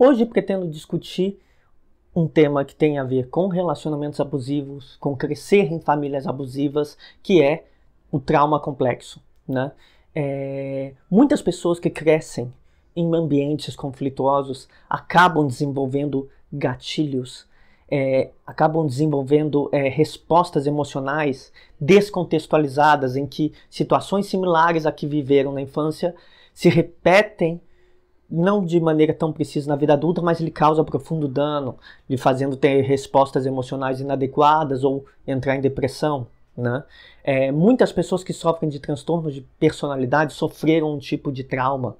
Hoje pretendo discutir um tema que tem a ver com relacionamentos abusivos, com crescer em famílias abusivas, que é o trauma complexo. Né? É, muitas pessoas que crescem em ambientes conflituosos acabam desenvolvendo gatilhos, é, acabam desenvolvendo é, respostas emocionais descontextualizadas, em que situações similares a que viveram na infância se repetem não de maneira tão precisa na vida adulta, mas lhe causa profundo dano, lhe fazendo ter respostas emocionais inadequadas ou entrar em depressão. Né? É, muitas pessoas que sofrem de transtornos de personalidade sofreram um tipo de trauma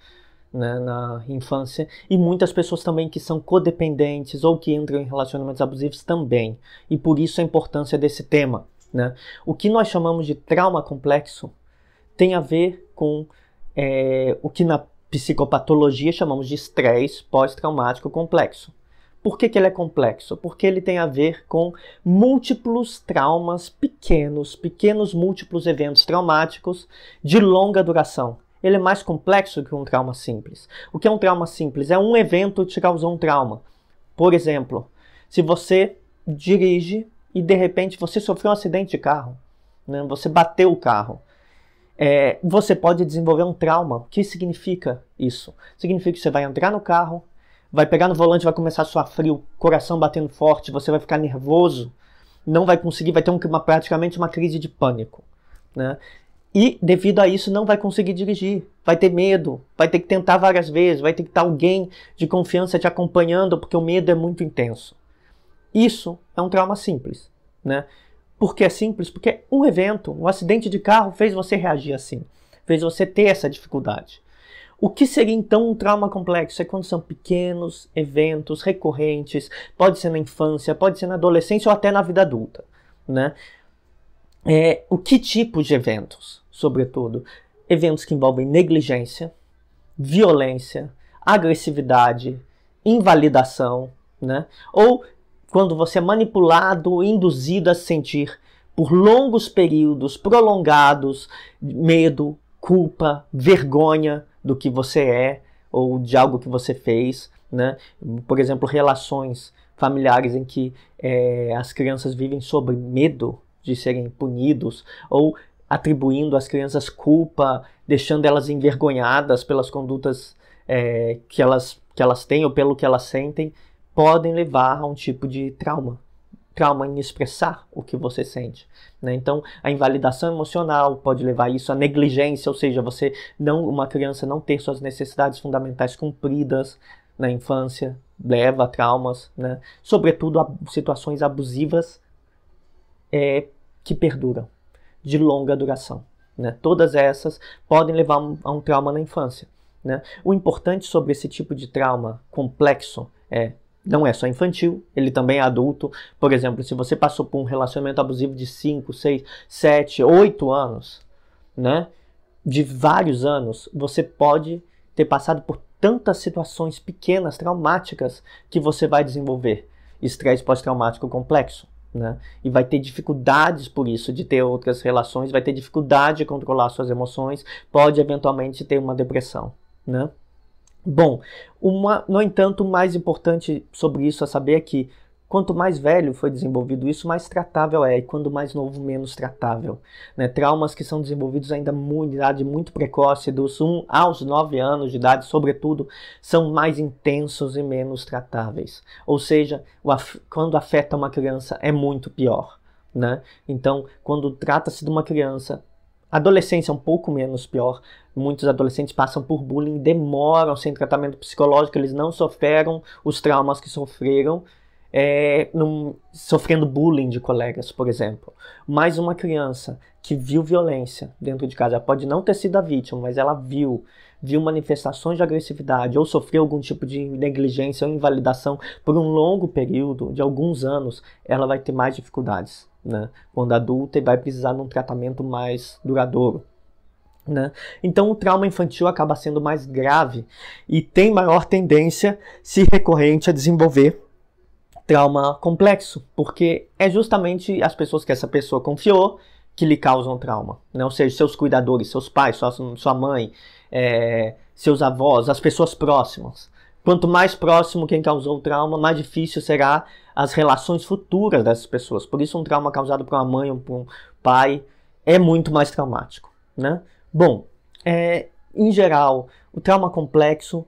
né, na infância e muitas pessoas também que são codependentes ou que entram em relacionamentos abusivos também. E por isso a importância desse tema. Né? O que nós chamamos de trauma complexo tem a ver com é, o que na psicopatologia chamamos de estresse pós-traumático complexo. Por que, que ele é complexo? Porque ele tem a ver com múltiplos traumas pequenos, pequenos múltiplos eventos traumáticos de longa duração. Ele é mais complexo que um trauma simples. O que é um trauma simples? É um evento que te causou um trauma. Por exemplo, se você dirige e de repente você sofreu um acidente de carro, né? você bateu o carro é, você pode desenvolver um trauma. O que significa isso? Significa que você vai entrar no carro, vai pegar no volante, vai começar a suar frio, coração batendo forte, você vai ficar nervoso, não vai conseguir, vai ter um, uma, praticamente uma crise de pânico. Né? E devido a isso não vai conseguir dirigir, vai ter medo, vai ter que tentar várias vezes, vai ter que ter alguém de confiança te acompanhando porque o medo é muito intenso. Isso é um trauma simples, né? Porque é simples, porque um evento, um acidente de carro fez você reagir assim, fez você ter essa dificuldade. O que seria então um trauma complexo? É quando são pequenos eventos recorrentes, pode ser na infância, pode ser na adolescência ou até na vida adulta, né? É, o que tipo de eventos, sobretudo? Eventos que envolvem negligência, violência, agressividade, invalidação, né? Ou quando você é manipulado, induzido a sentir por longos períodos prolongados medo, culpa, vergonha do que você é ou de algo que você fez, né? Por exemplo, relações familiares em que é, as crianças vivem sobre medo de serem punidos ou atribuindo às crianças culpa, deixando elas envergonhadas pelas condutas é, que, elas, que elas têm ou pelo que elas sentem podem levar a um tipo de trauma. Trauma em expressar o que você sente. Né? Então, a invalidação emocional pode levar a isso, a negligência, ou seja, você não, uma criança não ter suas necessidades fundamentais cumpridas na infância, leva a traumas, né? sobretudo a situações abusivas é, que perduram, de longa duração. Né? Todas essas podem levar a um trauma na infância. Né? O importante sobre esse tipo de trauma complexo é não é só infantil, ele também é adulto. Por exemplo, se você passou por um relacionamento abusivo de 5, 6, 7, 8 anos, né? De vários anos, você pode ter passado por tantas situações pequenas, traumáticas, que você vai desenvolver estresse pós-traumático complexo. Né? E vai ter dificuldades por isso de ter outras relações, vai ter dificuldade de controlar suas emoções, pode eventualmente ter uma depressão. Né? Bom, uma, no entanto, o mais importante sobre isso a saber é que quanto mais velho foi desenvolvido isso, mais tratável é, e quando mais novo, menos tratável. Né? Traumas que são desenvolvidos ainda em idade muito precoce, dos 1 aos 9 anos de idade, sobretudo, são mais intensos e menos tratáveis. Ou seja, af quando afeta uma criança é muito pior. Né? Então, quando trata-se de uma criança, Adolescência é um pouco menos pior. Muitos adolescentes passam por bullying, demoram sem tratamento psicológico, eles não sofreram os traumas que sofreram é, num, sofrendo bullying de colegas, por exemplo. Mais uma criança que viu violência dentro de casa, ela pode não ter sido a vítima, mas ela viu, viu manifestações de agressividade ou sofreu algum tipo de negligência ou invalidação por um longo período de alguns anos, ela vai ter mais dificuldades né? Quando adulta e vai precisar de um tratamento mais duradouro. Né? Então, o trauma infantil acaba sendo mais grave e tem maior tendência, se recorrente, a desenvolver trauma complexo, porque é justamente as pessoas que essa pessoa confiou que lhe causam trauma. Né? Ou seja, seus cuidadores, seus pais, sua, sua mãe, é, seus avós, as pessoas próximas. Quanto mais próximo quem causou o trauma, mais difícil será as relações futuras dessas pessoas. Por isso, um trauma causado por uma mãe ou por um pai é muito mais traumático, né? Bom, é, em geral, o trauma complexo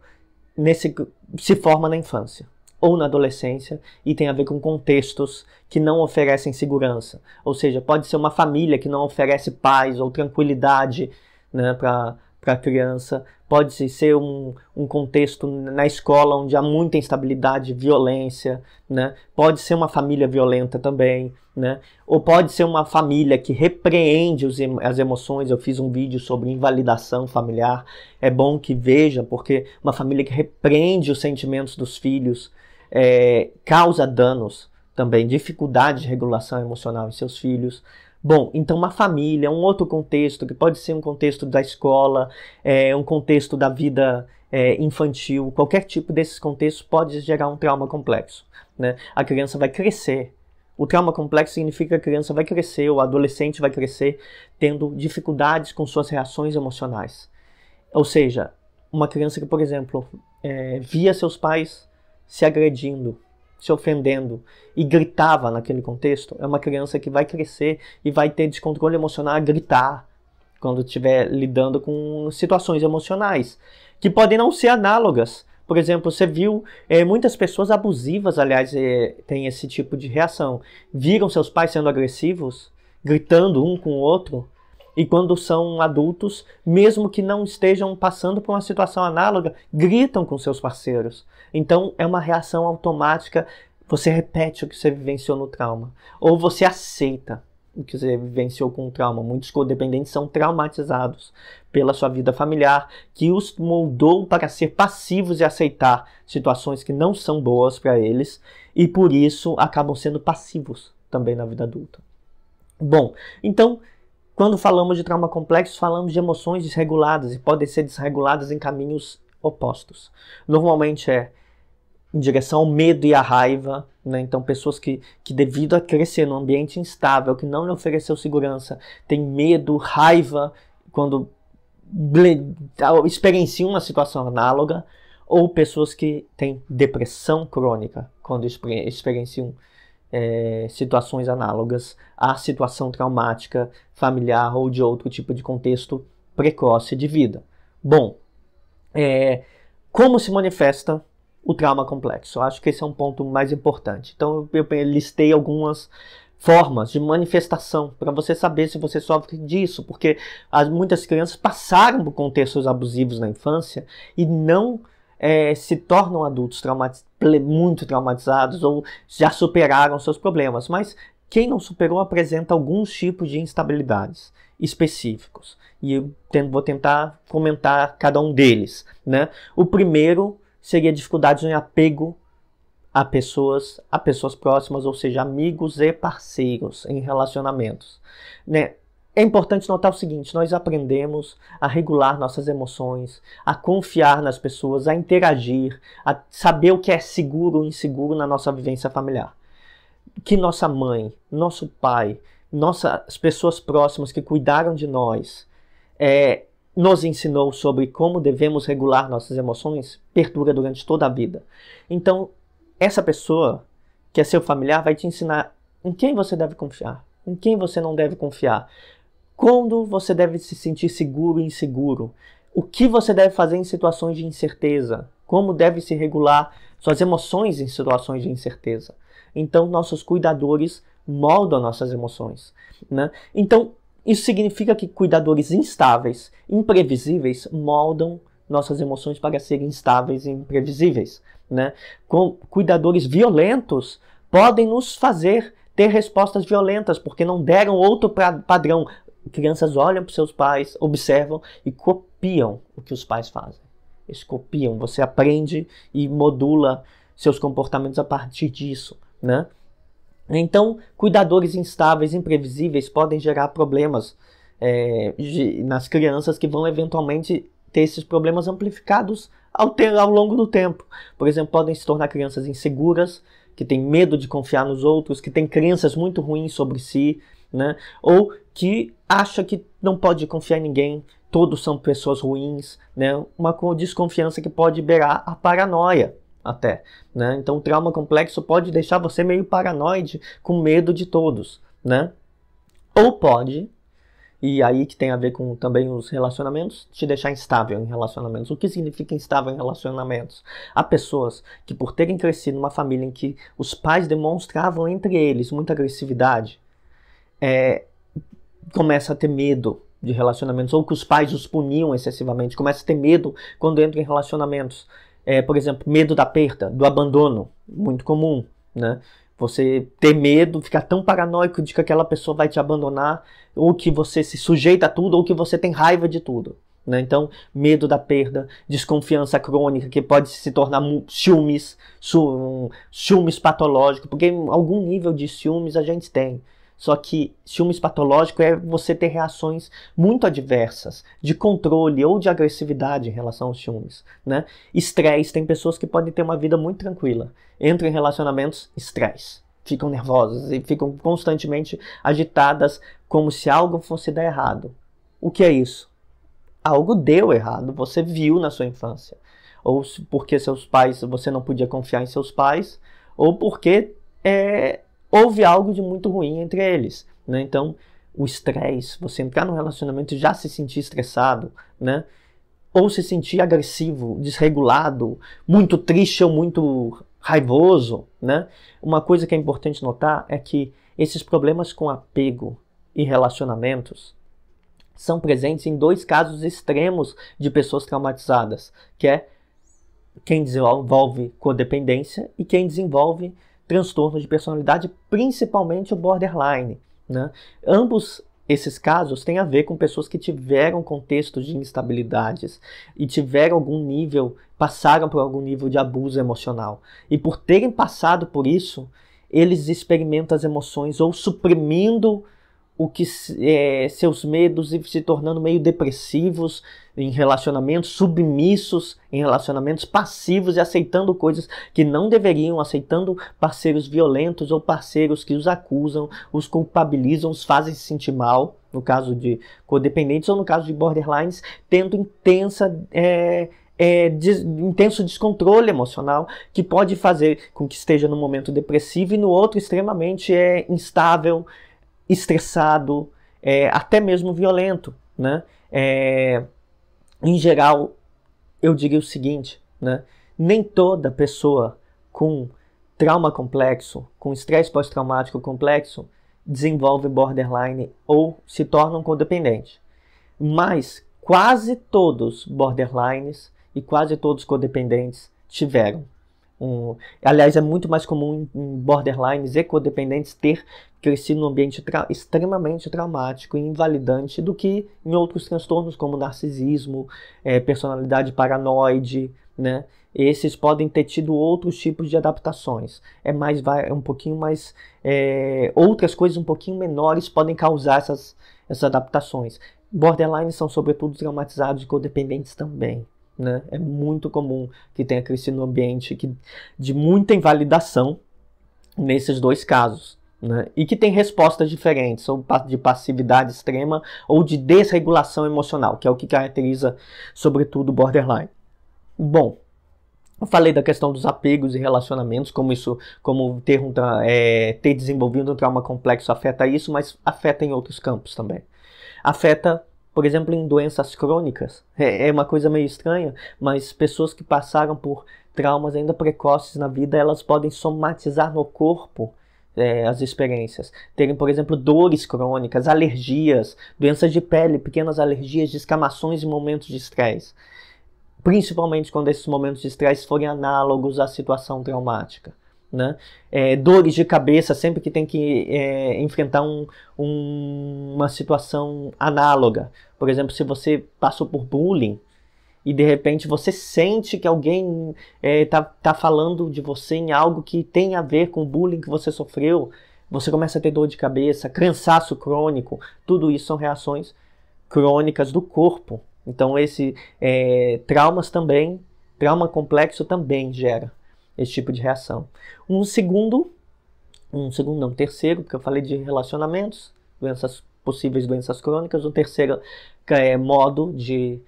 nesse, se forma na infância ou na adolescência e tem a ver com contextos que não oferecem segurança. Ou seja, pode ser uma família que não oferece paz ou tranquilidade né, para a criança, pode ser um, um contexto na escola onde há muita instabilidade, violência, né? pode ser uma família violenta também, né? ou pode ser uma família que repreende os, as emoções. Eu fiz um vídeo sobre invalidação familiar, é bom que veja, porque uma família que repreende os sentimentos dos filhos é, causa danos também dificuldade de regulação emocional em seus filhos. Bom, então uma família, um outro contexto, que pode ser um contexto da escola, é, um contexto da vida é, infantil, qualquer tipo desses contextos pode gerar um trauma complexo. Né? A criança vai crescer. O trauma complexo significa que a criança vai crescer, o adolescente vai crescer tendo dificuldades com suas reações emocionais. Ou seja, uma criança que, por exemplo, é, via seus pais se agredindo se ofendendo e gritava naquele contexto, é uma criança que vai crescer e vai ter descontrole emocional a gritar quando estiver lidando com situações emocionais que podem não ser análogas. Por exemplo, você viu é, muitas pessoas abusivas, aliás, é, têm esse tipo de reação. Viram seus pais sendo agressivos, gritando um com o outro, e quando são adultos, mesmo que não estejam passando por uma situação análoga, gritam com seus parceiros. Então é uma reação automática. Você repete o que você vivenciou no trauma, ou você aceita o que você vivenciou com o trauma. Muitos codependentes são traumatizados pela sua vida familiar, que os moldou para ser passivos e aceitar situações que não são boas para eles, e por isso acabam sendo passivos também na vida adulta. Bom, então quando falamos de trauma complexo, falamos de emoções desreguladas e podem ser desreguladas em caminhos opostos. Normalmente é em direção ao medo e à raiva, né? então pessoas que, que devido a crescer num ambiente instável, que não lhe ofereceu segurança, tem medo, raiva, quando experienciam uma situação análoga, ou pessoas que têm depressão crônica, quando experienciam é, situações análogas à situação traumática, familiar ou de outro tipo de contexto precoce de vida. Bom, é, como se manifesta o trauma complexo? Eu acho que esse é um ponto mais importante. Então, eu, eu listei algumas formas de manifestação para você saber se você sofre disso, porque as, muitas crianças passaram por contextos abusivos na infância e não é, se tornam adultos traumatiz muito traumatizados ou já superaram seus problemas, mas quem não superou apresenta alguns tipos de instabilidades específicos. E eu vou tentar comentar cada um deles. Né? O primeiro seria dificuldades em apego a pessoas, a pessoas próximas, ou seja, amigos e parceiros em relacionamentos. Né? É importante notar o seguinte: nós aprendemos a regular nossas emoções, a confiar nas pessoas, a interagir, a saber o que é seguro ou inseguro na nossa vivência familiar. Que nossa mãe, nosso pai, nossas pessoas próximas que cuidaram de nós é, nos ensinou sobre como devemos regular nossas emoções perdura durante toda a vida. Então, essa pessoa que é seu familiar vai te ensinar em quem você deve confiar, em quem você não deve confiar. Quando você deve se sentir seguro e inseguro? O que você deve fazer em situações de incerteza? Como deve se regular suas emoções em situações de incerteza? Então, nossos cuidadores moldam nossas emoções. Né? Então, isso significa que cuidadores instáveis, imprevisíveis, moldam nossas emoções para serem instáveis e imprevisíveis. Né? Com cuidadores violentos podem nos fazer ter respostas violentas porque não deram outro pra, padrão crianças olham para seus pais, observam e copiam o que os pais fazem. Eles copiam, você aprende e modula seus comportamentos a partir disso, né? Então, cuidadores instáveis, imprevisíveis podem gerar problemas é, de, nas crianças que vão eventualmente ter esses problemas amplificados ao, ter, ao longo do tempo. Por exemplo, podem se tornar crianças inseguras, que têm medo de confiar nos outros, que têm crenças muito ruins sobre si, né? Ou que acha que não pode confiar em ninguém, todos são pessoas ruins, né? Uma desconfiança que pode beirar a paranoia até, né? Então, o trauma complexo pode deixar você meio paranoide, com medo de todos, né? Ou pode, e aí que tem a ver com também os relacionamentos, te deixar instável em relacionamentos. O que significa instável em relacionamentos? Há pessoas que por terem crescido numa família em que os pais demonstravam entre eles muita agressividade, é, começa a ter medo de relacionamentos, ou que os pais os puniam excessivamente, começa a ter medo quando entra em relacionamentos. É, por exemplo, medo da perda, do abandono, muito comum, né? Você ter medo, ficar tão paranoico de que aquela pessoa vai te abandonar, ou que você se sujeita a tudo, ou que você tem raiva de tudo. Né? Então, medo da perda, desconfiança crônica, que pode se tornar ciúmes, ciúmes patológico, porque algum nível de ciúmes a gente tem. Só que ciúmes patológico é você ter reações muito adversas, de controle ou de agressividade em relação aos ciúmes, né? Estresse, tem pessoas que podem ter uma vida muito tranquila, entram em relacionamentos estresse, ficam nervosas e ficam constantemente agitadas como se algo fosse dar errado. O que é isso? Algo deu errado, você viu na sua infância. Ou porque seus pais, você não podia confiar em seus pais, ou porque é, houve algo de muito ruim entre eles. Né? Então, o estresse, você entrar num relacionamento e já se sentir estressado, né? ou se sentir agressivo, desregulado, muito triste ou muito raivoso. Né? Uma coisa que é importante notar é que esses problemas com apego e relacionamentos são presentes em dois casos extremos de pessoas traumatizadas, que é quem desenvolve codependência e quem desenvolve transtornos de personalidade, principalmente o borderline. Né? Ambos esses casos têm a ver com pessoas que tiveram contextos de instabilidades e tiveram algum nível, passaram por algum nível de abuso emocional. E por terem passado por isso, eles experimentam as emoções ou suprimindo o que é, seus medos e se tornando meio depressivos, em relacionamentos submissos, em relacionamentos passivos e aceitando coisas que não deveriam, aceitando parceiros violentos ou parceiros que os acusam, os culpabilizam, os fazem se sentir mal, no caso de codependentes ou no caso de borderlines, tendo intensa. É, é, intenso descontrole emocional que pode fazer com que esteja no momento depressivo e no outro extremamente é, instável, estressado, é, até mesmo violento, né? É, em geral, eu diria o seguinte, né? Nem toda pessoa com trauma complexo, com estresse pós-traumático complexo, desenvolve borderline ou se torna um codependente. Mas quase todos borderlines e quase todos codependentes tiveram. Um, aliás, é muito mais comum em borderlines e codependentes ter crescido num ambiente tra extremamente traumático e invalidante do que em outros transtornos, como narcisismo, é, personalidade paranoide, né? Esses podem ter tido outros tipos de adaptações. É mais é um pouquinho mais é, outras coisas um pouquinho menores podem causar essas, essas adaptações. Borderlines são sobretudo traumatizados e codependentes também né? É muito comum que tenha crescido no ambiente que, de muita invalidação nesses dois casos. Né? E que tem respostas diferentes, ou de passividade extrema ou de desregulação emocional, que é o que caracteriza, sobretudo, borderline. Bom, eu falei da questão dos apegos e relacionamentos, como isso, como ter, um, tá, é, ter desenvolvido um trauma complexo afeta isso, mas afeta em outros campos também. Afeta por exemplo, em doenças crônicas. É, é uma coisa meio estranha, mas pessoas que passaram por traumas ainda precoces na vida, elas podem somatizar no corpo é, as experiências. Terem, por exemplo, dores crônicas, alergias, doenças de pele, pequenas alergias, descamações em momentos de estresse. Principalmente quando esses momentos de estresse forem análogos à situação traumática né? É, dores de cabeça sempre que tem que é, enfrentar um, um, uma situação análoga. Por exemplo, se você passou por bullying e de repente você sente que alguém está é, tá, tá falando de você em algo que tem a ver com o bullying que você sofreu, você começa a ter dor de cabeça, cansaço crônico, tudo isso são reações crônicas do corpo. Então, esse é, traumas também, trauma complexo também gera esse tipo de reação. Um segundo, um segundo não, terceiro, porque eu falei de relacionamentos, doenças possíveis doenças crônicas, um terceiro é, modo de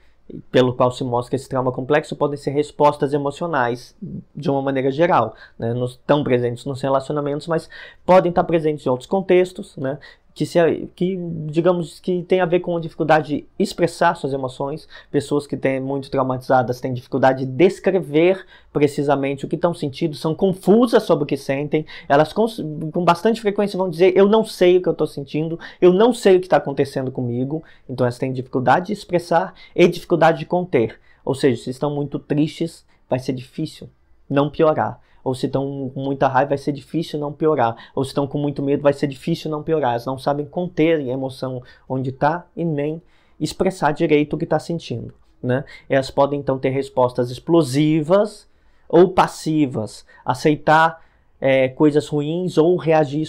pelo qual se mostra esse trauma complexo podem ser respostas emocionais de uma maneira geral, né? estão presentes nos relacionamentos, mas podem estar presentes em outros contextos, né? que, se, que digamos que tem a ver com a dificuldade de expressar suas emoções. Pessoas que têm muito traumatizadas têm dificuldade de descrever precisamente o que estão sentindo, são confusas sobre o que sentem. Elas com, com bastante frequência vão dizer: Eu não sei o que eu estou sentindo, eu não sei o que está acontecendo comigo. Então elas têm dificuldade de expressar e dificuldade de conter. Ou seja, se estão muito tristes, vai ser difícil não piorar ou se estão com muita raiva, vai ser difícil não piorar, ou se estão com muito medo, vai ser difícil não piorar. elas não sabem conter a emoção onde está e nem expressar direito o que está sentindo. Né? Elas podem então ter respostas explosivas ou passivas, aceitar é, coisas ruins ou reagir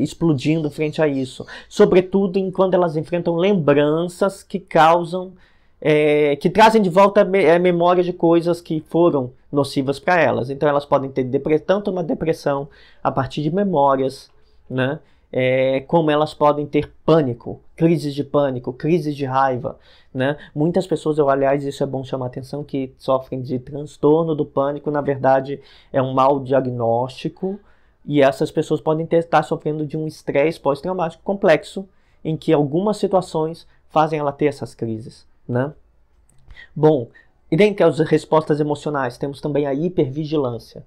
explodindo frente a isso, sobretudo enquanto elas enfrentam lembranças que causam é, que trazem de volta a memória de coisas que foram nocivas para elas. Então elas podem ter tanto uma depressão a partir de memórias, né? É, como elas podem ter pânico, crises de pânico, crises de raiva. Né? Muitas pessoas, eu, aliás, isso é bom chamar atenção, que sofrem de transtorno do pânico, na verdade é um mal diagnóstico, e essas pessoas podem ter, estar sofrendo de um estresse pós-traumático complexo, em que algumas situações fazem ela ter essas crises. Né? Bom, e dentre as respostas emocionais, temos também a hipervigilância,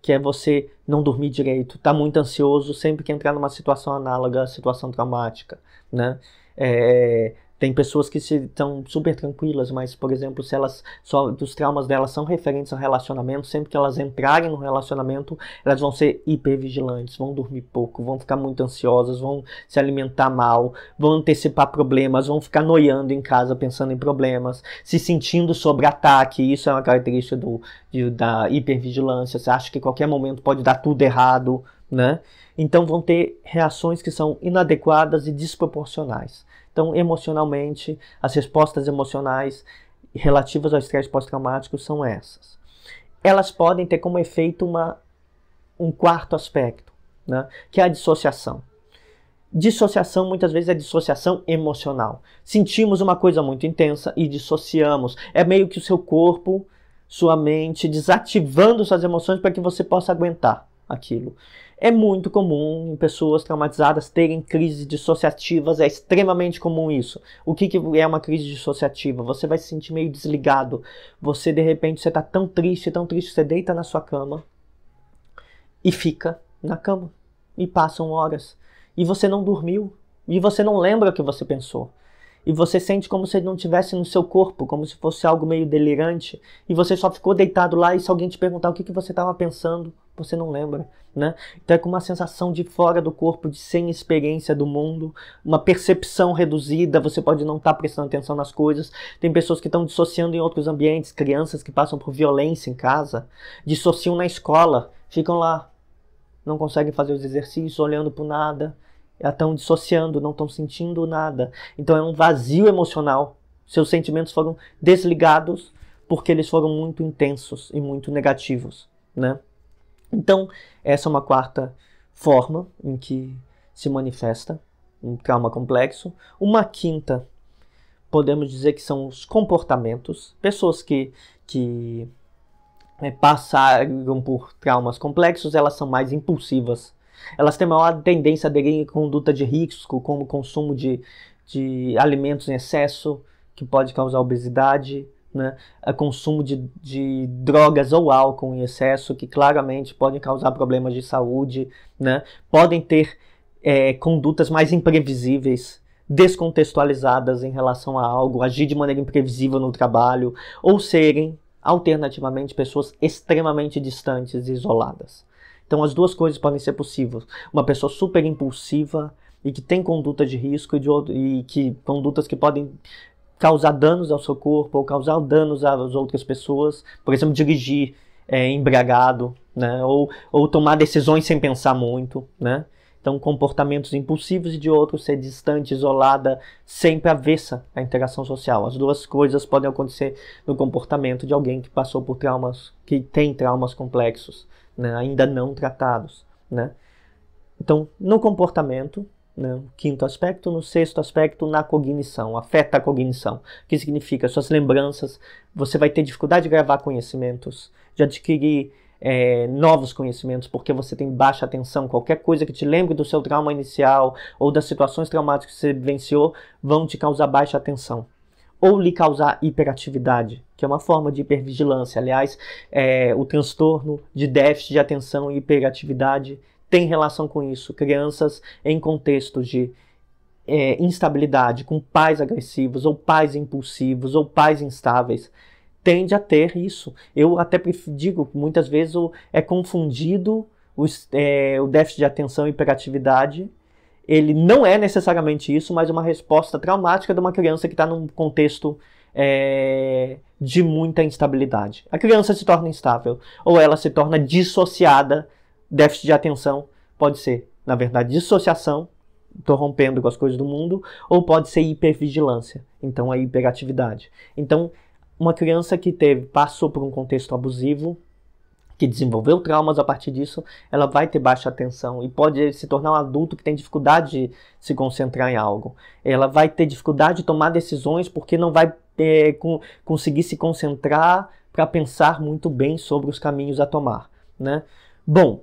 que é você não dormir direito, estar tá muito ansioso sempre que entrar numa situação análoga à situação traumática, né? É, tem pessoas que estão super tranquilas, mas, por exemplo, se elas só dos traumas delas são referentes ao relacionamento, sempre que elas entrarem no relacionamento, elas vão ser hipervigilantes, vão dormir pouco, vão ficar muito ansiosas, vão se alimentar mal, vão antecipar problemas, vão ficar noiando em casa pensando em problemas, se sentindo sobre ataque. Isso é uma característica do, de, da hipervigilância. Você acha que qualquer momento pode dar tudo errado, né? Então vão ter reações que são inadequadas e desproporcionais. Então, emocionalmente, as respostas emocionais relativas ao estresse pós-traumático são essas. Elas podem ter como efeito uma, um quarto aspecto, né, que é a dissociação. Dissociação muitas vezes é dissociação emocional. Sentimos uma coisa muito intensa e dissociamos. É meio que o seu corpo, sua mente desativando suas emoções para que você possa aguentar aquilo. É muito comum em pessoas traumatizadas terem crises dissociativas, é extremamente comum isso. O que, que é uma crise dissociativa? Você vai se sentir meio desligado. Você, de repente, você está tão triste, tão triste, você deita na sua cama e fica na cama. E passam horas. E você não dormiu. E você não lembra o que você pensou e você sente como se ele não tivesse no seu corpo, como se fosse algo meio delirante, e você só ficou deitado lá e se alguém te perguntar o que, que você estava pensando, você não lembra, né? Então é com uma sensação de fora do corpo, de sem experiência do mundo, uma percepção reduzida, você pode não estar tá prestando atenção nas coisas. Tem pessoas que estão dissociando em outros ambientes, crianças que passam por violência em casa, dissociam na escola, ficam lá, não conseguem fazer os exercícios, olhando para nada, estão dissociando, não estão sentindo nada. Então é um vazio emocional. Seus sentimentos foram desligados porque eles foram muito intensos e muito negativos, né? Então, essa é uma quarta forma em que se manifesta um trauma complexo. Uma quinta, podemos dizer que são os comportamentos, pessoas que, que é, passaram por traumas complexos, elas são mais impulsivas, elas têm maior tendência a aderir conduta de risco, como consumo de, de alimentos em excesso, que pode causar obesidade, né? A é consumo de, de, drogas ou álcool em excesso, que claramente podem causar problemas de saúde, né? podem ter é, condutas mais imprevisíveis, descontextualizadas em relação a algo, agir de maneira imprevisível no trabalho, ou serem, alternativamente, pessoas extremamente distantes e isoladas. Então, as duas coisas podem ser possíveis. Uma pessoa super impulsiva e que tem conduta de risco e, de outro, e que condutas que podem causar danos ao seu corpo ou causar danos às outras pessoas. Por exemplo, dirigir é, embriagado, né? Ou, ou tomar decisões sem pensar muito, né? Então, comportamentos impulsivos e de outro ser distante, isolada, sempre avessa à interação social. As duas coisas podem acontecer no comportamento de alguém que passou por traumas, que tem traumas complexos né, ainda não tratados. Né? Então, no comportamento, né, quinto aspecto, no sexto aspecto, na cognição, afeta a cognição, que significa suas lembranças, você vai ter dificuldade de gravar conhecimentos, de adquirir é, novos conhecimentos, porque você tem baixa atenção. Qualquer coisa que te lembre do seu trauma inicial ou das situações traumáticas que você vivenciou vão te causar baixa atenção ou lhe causar hiperatividade, que é uma forma de hipervigilância. Aliás, é, o transtorno de déficit de atenção e hiperatividade tem relação com isso. Crianças em contextos de é, instabilidade, com pais agressivos, ou pais impulsivos, ou pais instáveis, tende a ter isso. Eu até digo, muitas vezes o, é confundido é, o déficit de atenção e hiperatividade ele não é necessariamente isso, mas uma resposta traumática de uma criança que está num contexto é, de muita instabilidade. A criança se torna instável, ou ela se torna dissociada, déficit de atenção, pode ser, na verdade, dissociação, estou rompendo com as coisas do mundo, ou pode ser hipervigilância, então a hiperatividade. Então, uma criança que teve, passou por um contexto abusivo, que desenvolveu traumas, a partir disso ela vai ter baixa atenção e pode se tornar um adulto que tem dificuldade de se concentrar em algo. Ela vai ter dificuldade de tomar decisões porque não vai é, com, conseguir se concentrar para pensar muito bem sobre os caminhos a tomar. Né? Bom,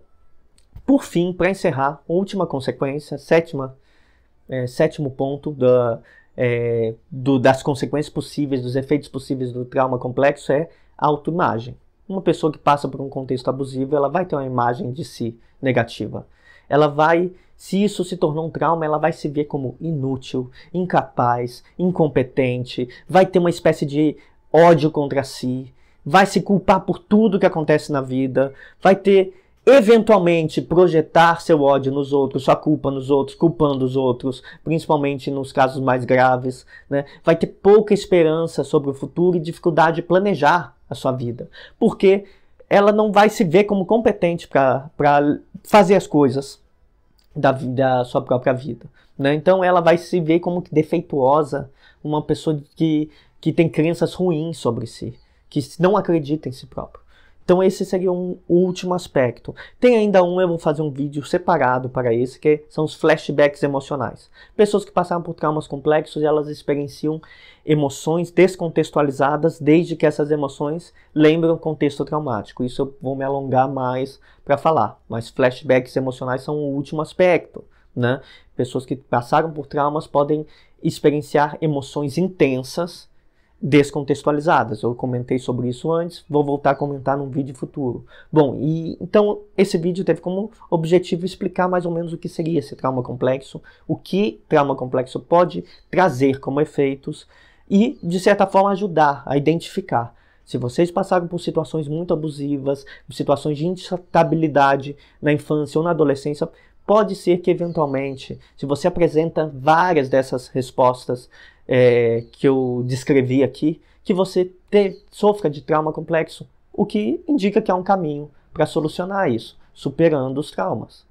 por fim, para encerrar, última consequência, sétima, é, sétimo ponto da, é, do, das consequências possíveis, dos efeitos possíveis do trauma complexo é autoimagem uma pessoa que passa por um contexto abusivo, ela vai ter uma imagem de si negativa. Ela vai, se isso se tornou um trauma, ela vai se ver como inútil, incapaz, incompetente, vai ter uma espécie de ódio contra si, vai se culpar por tudo que acontece na vida, vai ter eventualmente projetar seu ódio nos outros, sua culpa nos outros, culpando os outros, principalmente nos casos mais graves, né? vai ter pouca esperança sobre o futuro e dificuldade de planejar a sua vida. Porque ela não vai se ver como competente para fazer as coisas da, da sua própria vida. Né? Então ela vai se ver como defeituosa, uma pessoa que, que tem crenças ruins sobre si, que não acredita em si própria. Então esse seria um último aspecto. Tem ainda um, eu vou fazer um vídeo separado para esse, que são os flashbacks emocionais. Pessoas que passaram por traumas complexos elas experienciam emoções descontextualizadas, desde que essas emoções lembram o contexto traumático. Isso eu vou me alongar mais para falar, mas flashbacks emocionais são o último aspecto. Né? Pessoas que passaram por traumas podem experienciar emoções intensas descontextualizadas. Eu comentei sobre isso antes, vou voltar a comentar num vídeo futuro. Bom, e então esse vídeo teve como objetivo explicar mais ou menos o que seria esse trauma complexo, o que trauma complexo pode trazer como efeitos e, de certa forma, ajudar a identificar. Se vocês passaram por situações muito abusivas, situações de instabilidade na infância ou na adolescência, pode ser que eventualmente, se você apresenta várias dessas respostas é, que eu descrevi aqui, que você sofre sofra de trauma complexo, o que indica que há um caminho para solucionar isso, superando os traumas.